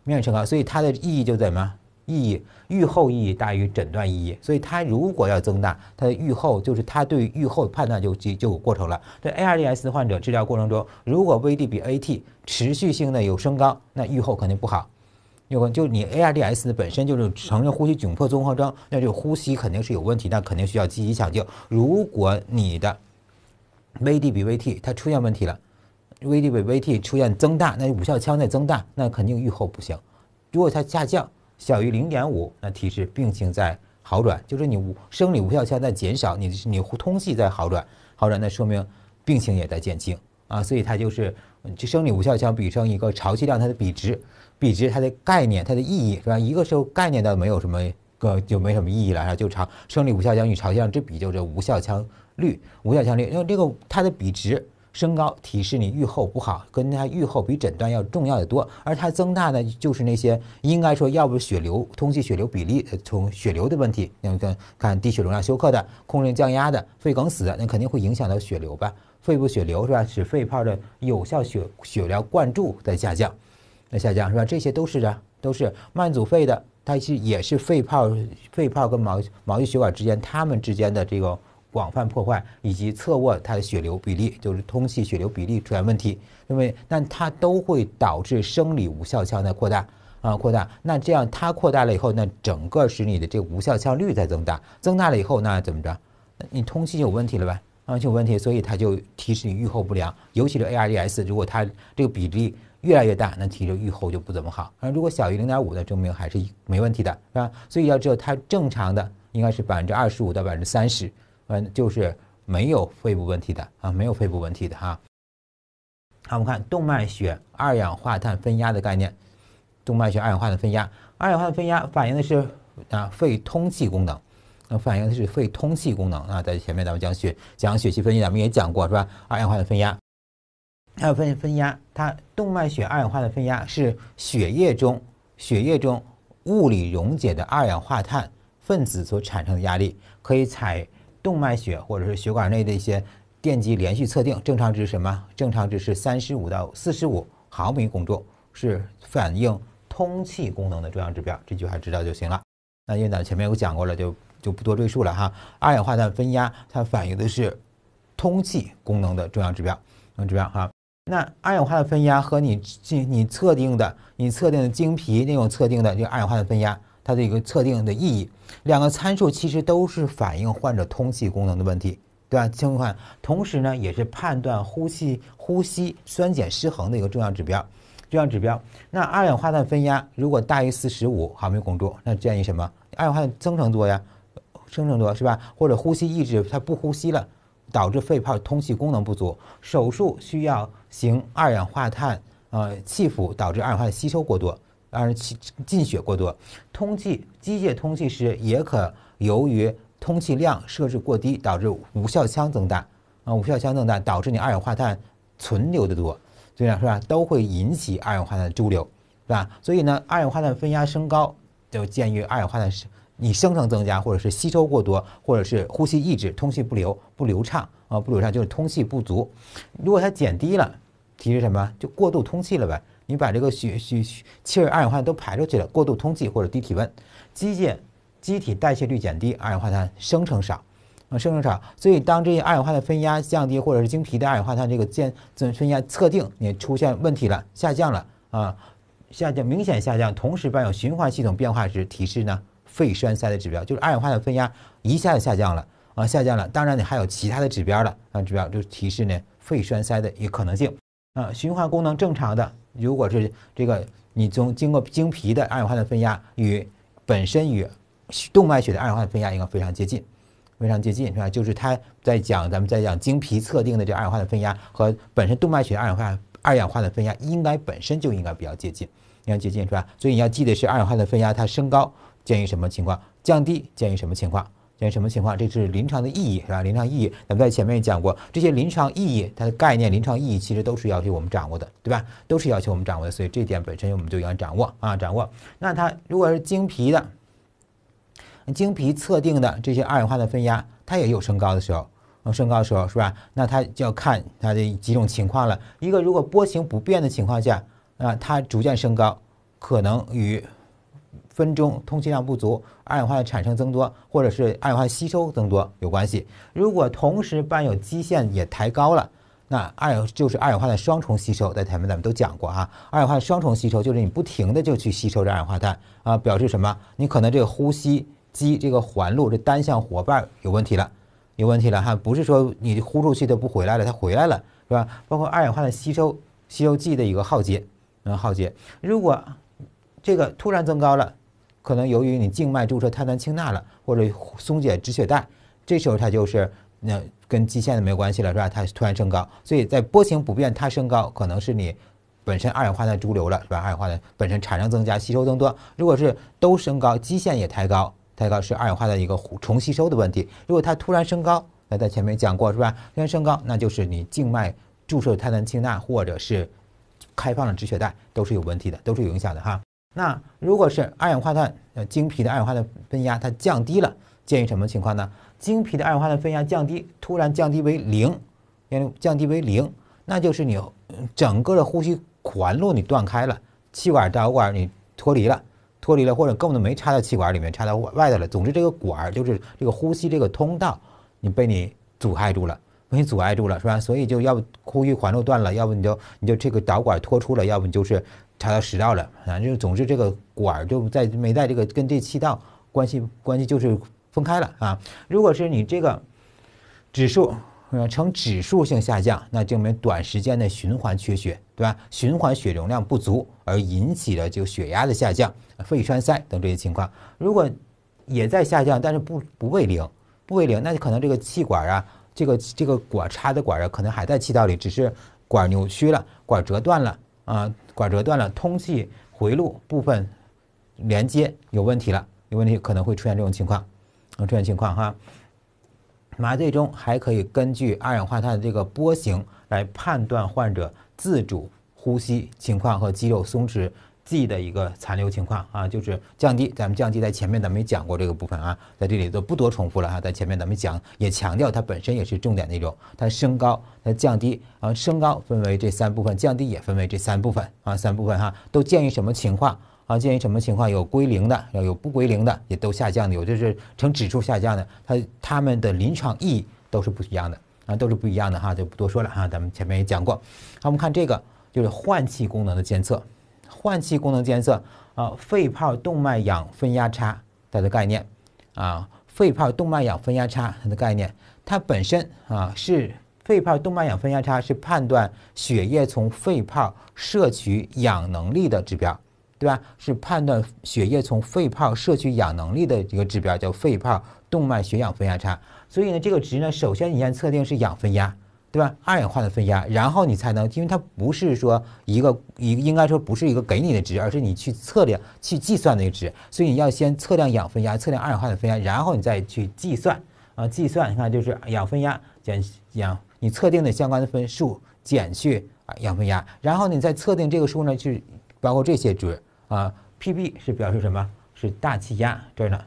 明显升高。所以它的意义就在什么？意义预后意义大于诊断意义。所以它如果要增大，它的预后就是它对预后的判断就就就有过程了。在 ARDS 患者治疗过程中，如果 VD 比 AT 持续性的有升高，那预后肯定不好。有能就你 ARDS 本身就是成人呼吸窘迫综合征，那就呼吸肯定是有问题，那肯定需要积极抢救。如果你的 Vd 比 VT 它出现问题了，Vd 比 VT 出现增大，那无效腔在增大，那肯定预后不行。如果它下降，小于零点五，那提示病情在好转，就是你无生理无效腔在减少，你你通气在好转，好转那说明病情也在减轻啊，所以它就是就生理无效腔比上一个潮气量它的比值。比值，它的概念，它的意义是吧？一个时候概念倒没有什么个，就没什么意义了，然后就朝生理无效腔与朝向，之比，就是无效腔率，无效腔率。因为这个它的比值升高，提示你预后不好，跟它预后比诊断要重要的多。而它增大呢，就是那些应该说要不血流通气血流比例，从血流的问题，你看，看低血容量休克的，控制降压的，肺梗死的，那肯定会影响到血流吧？肺部血流是吧？使肺泡的有效血血流灌注在下降。那下降是吧？这些都是啊，都是慢阻肺的。它其实也是肺泡、肺泡跟毛毛细血管之间，它们之间的这个广泛破坏，以及侧卧它的血流比例，就是通气血流比例出现问题。因为但它都会导致生理无效腔的扩大啊，扩大。那这样它扩大了以后，那整个使你的这个无效腔率在增大，增大了以后，那怎么着？你通气有问题了吧？啊，有问题，所以它就提示你预后不良。尤其是 ARDS，如果它这个比例。越来越大，那体示预后就不怎么好。啊，如果小于零点五，的，证明还是没问题的，是吧？所以要知道它正常的应该是百分之二十五到百分之三十，嗯，就是没有肺部问题的啊，没有肺部问题的哈。好，我们看动脉血二氧化碳分压的概念。动脉血二氧化碳分压，二氧化碳分压反映的是啊肺通气功能，那反映的是肺通气功能啊。在前面咱们讲血，讲血气分析，咱们也讲过，是吧？二氧化碳分压。还有分分压，它动脉血二氧化碳分压是血液中血液中物理溶解的二氧化碳分子所产生的压力，可以采动脉血或者是血管内的一些电极连续测定。正常值什么？正常值是三十五到四十五毫米汞柱，是反映通气功能的重要指标。这句话知道就行了。那因为咱前面有讲过了，就就不多赘述了哈。二氧化碳分压它反映的是通气功能的重要指标，重要指标哈。那二氧化碳分压和你进你测定的，你测定的经皮那种测定的这个二氧化碳分压，它的一个测定的意义，两个参数其实都是反映患者通气功能的问题，对吧？情况，同时呢也是判断呼吸呼吸酸碱失衡的一个重要指标，重要指标。那二氧化碳分压如果大于四十五毫米汞柱，那建议什么？二氧化碳生成多呀，生成多是吧？或者呼吸抑制，它不呼吸了，导致肺泡通气功能不足，手术需要。行二氧化碳，呃，气浮导致二氧化碳吸收过多，二是气进血过多。通气机械通气时，也可由于通气量设置过低，导致无效腔增大。啊，无效腔增大导致你二氧化碳存留的多，这样是吧？都会引起二氧化碳潴留，是吧？所以呢，二氧化碳分压升高，就鉴于二氧化碳是。你生成增加，或者是吸收过多，或者是呼吸抑制，通气不流不流畅。啊，不流畅就是通气不足。如果它减低了，提示什么？就过度通气了呗。你把这个血血气二氧化碳都排出去了，过度通气或者低体温，机械机体代谢率减低，二氧化碳生成少啊，生成少。所以当这些二氧化碳分压降低，或者是经皮的二氧化碳这个间自分压测定你出现问题了，下降了啊，下降明显下降，同时伴有循环系统变化时，提示呢肺栓塞的指标，就是二氧化碳分压一下子下降了。啊，下降了。当然，你还有其他的指标了。啊，指标就提示呢，肺栓塞的一个可能性。啊，循环功能正常的，如果是这个，你从经过经皮的二氧化碳分压与本身与动脉血的二氧化碳分压应该非常接近，非常接近，是吧？就是它在讲咱们在讲经皮测定的这二氧化碳分压和本身动脉血二氧化碳二氧化碳分压应该本身就应该比较接近，应该接近，是吧？所以你要记得是二氧化碳分压它升高，鉴于什么情况？降低，鉴于什么情况？这什么情况？这是临床的意义是吧？临床意义，咱们在前面也讲过，这些临床意义它的概念，临床意义其实都是要求我们掌握的，对吧？都是要求我们掌握，所以这点本身我们就应该掌握啊，掌握。那它如果是经皮的，经皮测定的这些二氧化碳分压，它也有升高的时候，升高的时候是吧？那它就要看它的几种情况了。一个如果波形不变的情况下，那它逐渐升高，可能与。分钟通气量不足，二氧化碳产生增多，或者是二氧化碳吸收增多有关系。如果同时伴有基线也抬高了，那二氧就是二氧化碳双重吸收，在前面咱们都讲过啊。二氧化碳双重吸收就是你不停的就去吸收这二氧化碳啊，表示什么？你可能这个呼吸机这个环路这单向伙伴有问题了，有问题了哈。不是说你呼出去它不回来了，它回来了是吧？包括二氧化碳吸收吸收剂的一个耗竭，能耗竭。如果这个突然增高了。可能由于你静脉注射碳酸氢钠了，或者松解止血带，这时候它就是那跟基线的没有关系了，是吧？它突然升高，所以在波形不变它升高，可能是你本身二氧化碳潴留了，是吧？二氧化碳本身产生增加，吸收增多。如果是都升高，基线也抬高，抬高是二氧化碳一个重吸收的问题。如果它突然升高，那在前面讲过是吧？突然升高，那就是你静脉注射碳酸氢钠，或者是开放了止血带，都是有问题的，都是有影响的哈。那如果是二氧化碳，呃，精皮的二氧化碳分压它降低了，鉴于什么情况呢？精皮的二氧化碳分压降低，突然降低为零，因为降低为零，那就是你整个的呼吸环路你断开了，气管导管你脱离了，脱离了，或者根本就没插到气管里面，插到外外头了。总之，这个管儿就是这个呼吸这个通道，你被你阻碍住了，被你阻碍住了，是吧？所以就要不呼吸环路断了，要不你就你就这个导管脱出了，要不就是。插到食道了，反正总之这个管儿就在没在这个跟这气道关系关系就是分开了啊。如果是你这个指数，呃，呈指数性下降，那证明短时间的循环缺血，对吧？循环血容量不足而引起的就血压的下降、肺栓塞等这些情况。如果也在下降，但是不不为零，不为零，那就可能这个气管儿啊，这个这个管插的管儿可能还在气道里，只是管儿扭曲了、管儿折断了啊。管折断了，通气回路部分连接有问题了，有问题可能会出现这种情况，能出现情况哈。麻醉中还可以根据二氧化碳的这个波形来判断患者自主呼吸情况和肌肉松弛。剂的一个残留情况啊，就是降低，咱们降低在前面咱们也讲过这个部分啊，在这里就不多重复了哈，在前面咱们讲也强调它本身也是重点内容，它升高、它降低啊，升高分为这三部分，降低也分为这三部分啊，三部分哈，都鉴于什么情况啊？鉴于什么情况？有归零的，要有不归零的，也都下降的，有就是呈指数下降的，它它们的临床意义都是不一样的啊，都是不一样的哈，就不多说了哈，咱们前面也讲过。好，我们看这个就是换气功能的监测。换气功能监测，啊，肺泡动脉氧分压差它的概念，啊，肺泡动脉氧分压差它的概念，它本身啊是肺泡动脉氧分压差是判断血液从肺泡摄取氧能力的指标，对吧？是判断血液从肺泡摄取氧能力的一个指标，叫肺泡动脉血氧分压差。所以呢，这个值呢，首先你先测定是氧分压。对吧？二氧化碳的分压，然后你才能，因为它不是说一个，一应该说不是一个给你的值，而是你去测量、去计算的一个值，所以你要先测量氧分压，测量二氧化碳分压，然后你再去计算，啊，计算，你看就是氧分压减氧，你测定的相关的分数减去氧分压，然后你再测定这个数呢，去包括这些值，啊，Pb 是表示什么？是大气压，儿呢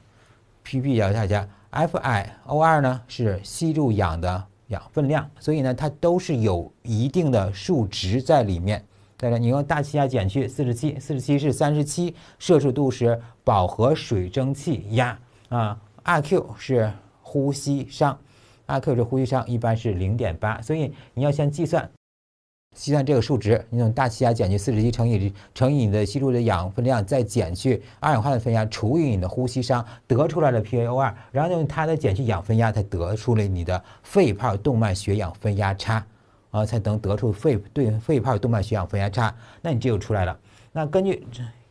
p b 要大家，FiO2 呢是吸入氧的。氧分量，所以呢，它都是有一定的数值在里面。对了，你用大气压减去四十七，四十七是三十七摄氏度时饱和水蒸气压啊。RQ 是呼吸商，RQ 是呼吸商一般是零点八，所以你要先计算。计算这个数值，你用大气压减去四十一乘以乘以你的吸入的氧分量，再减去二氧化碳分压除以你的呼吸商，得出来的 PaO2，然后用它再减去氧分压，才得出了你的肺泡动脉血氧分压差，啊，才能得出肺对肺泡动脉血氧分压差，那你这就出来了。那根据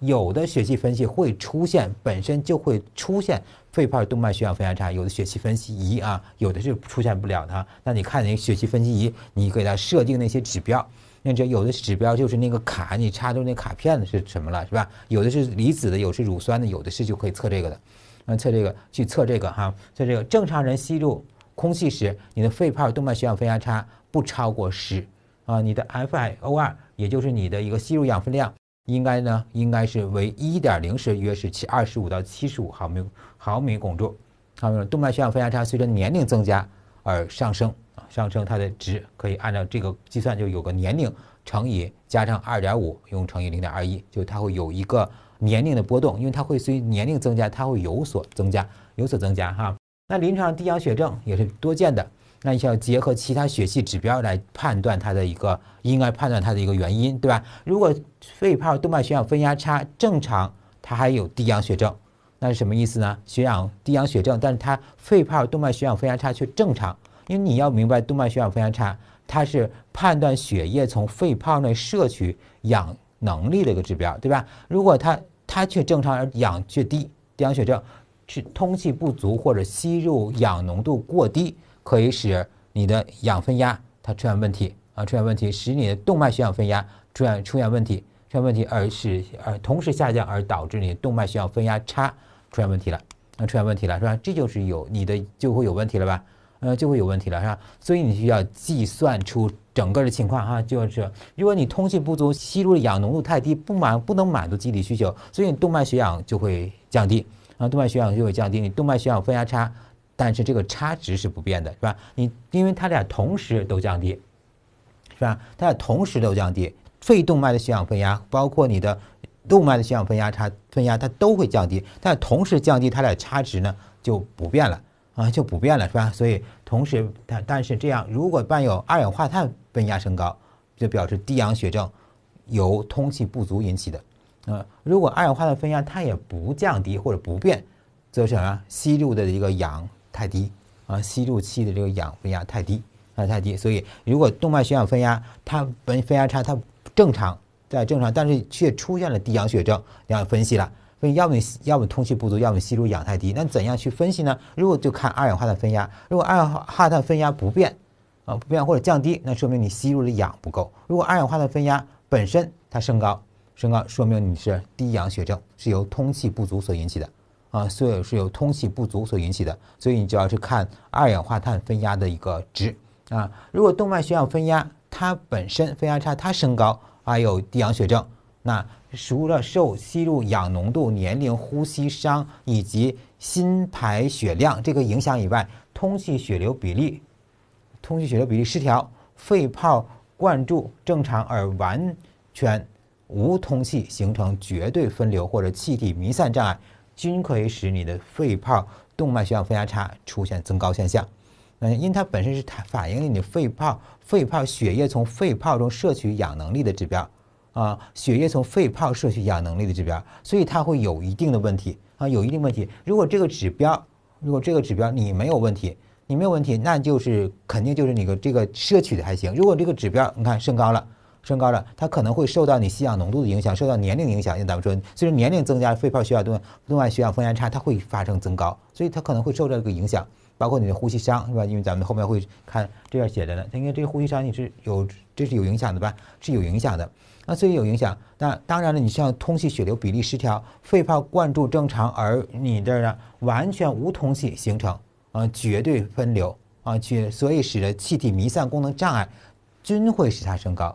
有的血气分析会出现本身就会出现。肺泡动脉血氧分压差，有的血气分析仪啊，有的是出现不了它。那你看那个血气分析仪，你给它设定那些指标，那这有的指标就是那个卡，你插住那卡片的是什么了，是吧？有的是离子的，有是乳酸的，有的是就可以测这个的，那测这个去测这个哈，测这个。正常人吸入空气时，你的肺泡动脉血氧分压差不超过十啊，你的 FIO2 也就是你的一个吸入氧分量，应该呢应该是为一点零时约是七二十五到七十五毫米。毫米汞柱，它说动脉血氧分压差随着年龄增加而上升啊，上升它的值可以按照这个计算，就有个年龄乘以加上二点五，用乘以零点二一，就它会有一个年龄的波动，因为它会随年龄增加，它会有所增加，有所增加哈。那临床低氧血症也是多见的，那你要结合其他血气指标来判断它的一个应该判断它的一个原因，对吧？如果肺泡动脉血氧分压差正常，它还有低氧血症。那是什么意思呢？血氧低氧血症，但是它肺泡动脉血氧分压差却正常，因为你要明白动脉血氧分压差它是判断血液从肺泡内摄取氧能力的一个指标，对吧？如果它它却正常而氧却低低氧血症，是通气不足或者吸入氧浓度过低，可以使你的氧分压它出现问题啊，出现问题，使你的动脉血氧分压出现出现问题，出现问题，而是而同时下降，而导致你动脉血氧分压差。出现问题了，那出现问题了是吧？这就是有你的就会有问题了吧？呃，就会有问题了是吧？所以你需要计算出整个的情况哈，就是如果你通气不足，吸入的氧浓度太低，不满不能满足机体需求，所以你动脉血氧就会降低啊，动脉血氧就会降低，你动脉血氧分压差，但是这个差值是不变的，是吧？你因为它俩同时都降低，是吧？它俩同时都降低，肺动脉的血氧分压包括你的。动脉的血氧分压差分压它都会降低，但同时降低，它俩差值呢就不变了啊，就不变了是吧？所以同时，但但是这样，如果伴有二氧化碳分压升高，就表示低氧血症由通气不足引起的。呃，如果二氧化碳分压它也不降低或者不变，则什么吸入的一个氧太低啊，吸入气的这个氧分压太低啊太低，所以如果动脉血氧分压它分分压差它正常。在正常，但是却出现了低氧血症，你要分析了。所以，要么要么通气不足，要么吸入氧太低。那怎样去分析呢？如果就看二氧化碳分压。如果二氧化碳分压不变，啊不变或者降低，那说明你吸入的氧不够。如果二氧化碳分压本身它升高，升高，说明你是低氧血症是由通气不足所引起的，啊，所以是由通气不足所引起的。所以你就要去看二氧化碳分压的一个值啊。如果动脉血氧分压它本身分压差它升高。还有低氧血症。那除了受吸入氧浓度、年龄、呼吸伤以及心排血量这个影响以外，通气血流比例、通气血流比例失调、肺泡灌注正常而完全无通气，形成绝对分流或者气体弥散障碍，均可以使你的肺泡动脉血氧分压差出现增高现象。嗯，因为它本身是它反映了你肺泡、肺泡血液从肺泡中摄取氧能力的指标啊，血液从肺泡摄取氧能力的指标，所以它会有一定的问题啊，有一定问题。如果这个指标，如果这个指标你没有问题，你没有问题，那就是肯定就是你的这个摄取的还行。如果这个指标你看升高了，升高了，它可能会受到你吸氧浓度的影响，受到年龄影响。因为咱们说，随着年龄增加，肺泡血氧动动脉血氧分压差它会发生增高，所以它可能会受到这个影响。包括你的呼吸箱是吧？因为咱们后面会看这样写着呢。那因为这个呼吸箱你是有，这是有影响的吧？是有影响的。那所以有影响。那当然了，你像通气血流比例失调，肺泡灌注正常，而你这儿呢完全无通气形成，啊，绝对分流啊，去所以使得气体弥散功能障碍，均会使它升高，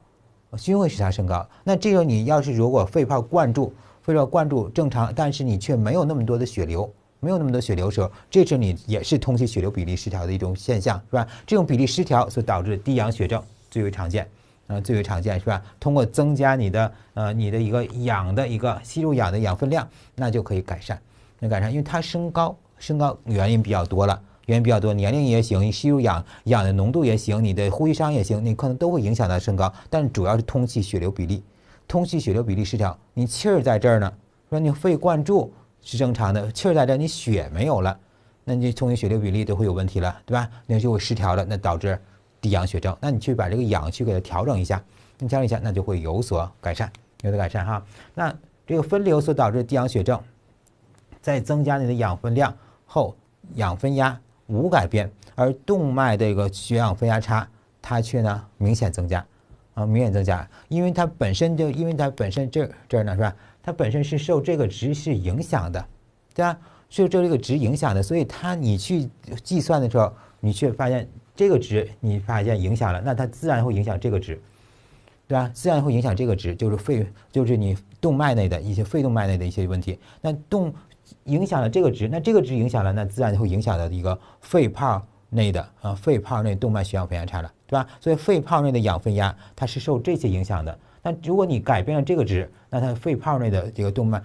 均会使它升高。那这时候你要是如果肺泡灌注肺泡灌注正常，但是你却没有那么多的血流。没有那么多血流时，候，这是你也是通气血流比例失调的一种现象，是吧？这种比例失调所导致的低氧血症最为常见，啊，最为常见，是吧？通过增加你的呃你的一个氧的一个吸入氧的氧分量，那就可以改善，能改善，因为它升高升高原因比较多了，原因比较多，年龄也行，吸入氧氧的浓度也行，你的呼吸商也行，你可能都会影响到升高，但主要是通气血流比例，通气血流比例失调，你气儿在这儿呢，说你肺灌注。是正常的，气儿在这，你血没有了，那你充血血流比例都会有问题了，对吧？那就会失调了，那导致低氧血症。那你去把这个氧去给它调整一下，你调整一下，那就会有所改善，有所改善哈。那这个分流所导致低氧血症，在增加你的氧分量后，氧分压无改变，而动脉的一个血氧分压差它却呢明显增加，啊，明显增加，因为它本身就因为它本身这这儿呢是吧？它本身是受这个值是影响的，对吧？受这个值影响的，所以它你去计算的时候，你却发现这个值你发现影响了，那它自然会影响这个值，对吧？自然会影响这个值，就是肺，就是你动脉内的一些肺动脉内的一些问题。那动影响了这个值，那这个值影响了，那自然就影响到一个肺泡。内的啊，肺泡内动脉血氧分压差了，对吧？所以肺泡内的氧分压它是受这些影响的。那如果你改变了这个值，那它肺泡内的这个动脉，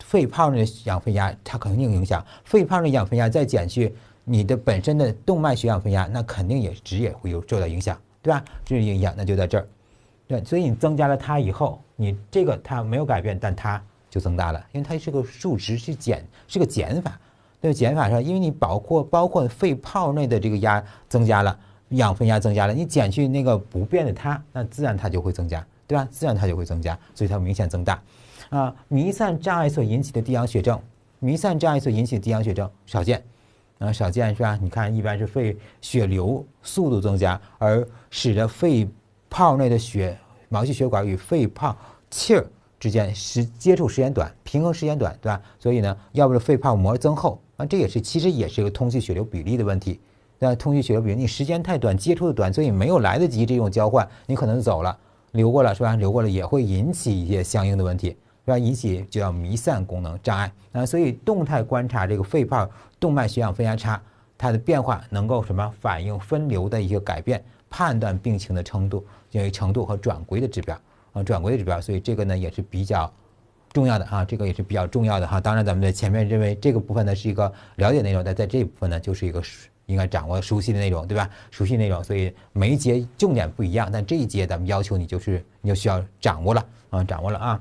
肺泡内的氧分压它肯定影响。肺泡内氧分压再减去你的本身的动脉血氧分压，那肯定也值也会有受到影响，对吧？这是影响那就在这儿。对，所以你增加了它以后，你这个它没有改变，但它就增大了，因为它是个数值去减，是个减法。就减法上，因为你包括包括肺泡内的这个压增加了，氧分压增加了，你减去那个不变的它，那自然它就会增加，对吧？自然它就会增加，所以它明显增大，啊，弥散障碍所引起的低氧血症，弥散障碍所引起的低氧血症少见，啊，少见是吧？你看一般是肺血流速度增加，而使得肺泡内的血毛细血管与肺泡气儿之间时接触时间短，平衡时间短，对吧？所以呢，要不是肺泡膜增厚。啊，这也是其实也是一个通气血流比例的问题。那通气血流比例，你时间太短，接触的短，所以没有来得及这种交换，你可能走了，流过了是吧？流过了也会引起一些相应的问题，是吧？引起就要弥散功能障碍。那所以动态观察这个肺泡动脉血氧分压差，它的变化能够什么反映分流的一个改变，判断病情的程度，因为程度和转归的指标啊，转归的指标。所以这个呢也是比较。重要的哈，这个也是比较重要的哈。当然，咱们在前面认为这个部分呢是一个了解内容，但在这一部分呢就是一个应该掌握熟悉的内容，对吧？熟悉内容，所以每一节重点不一样。但这一节咱们要求你就是你就需要掌握了啊，掌握了啊。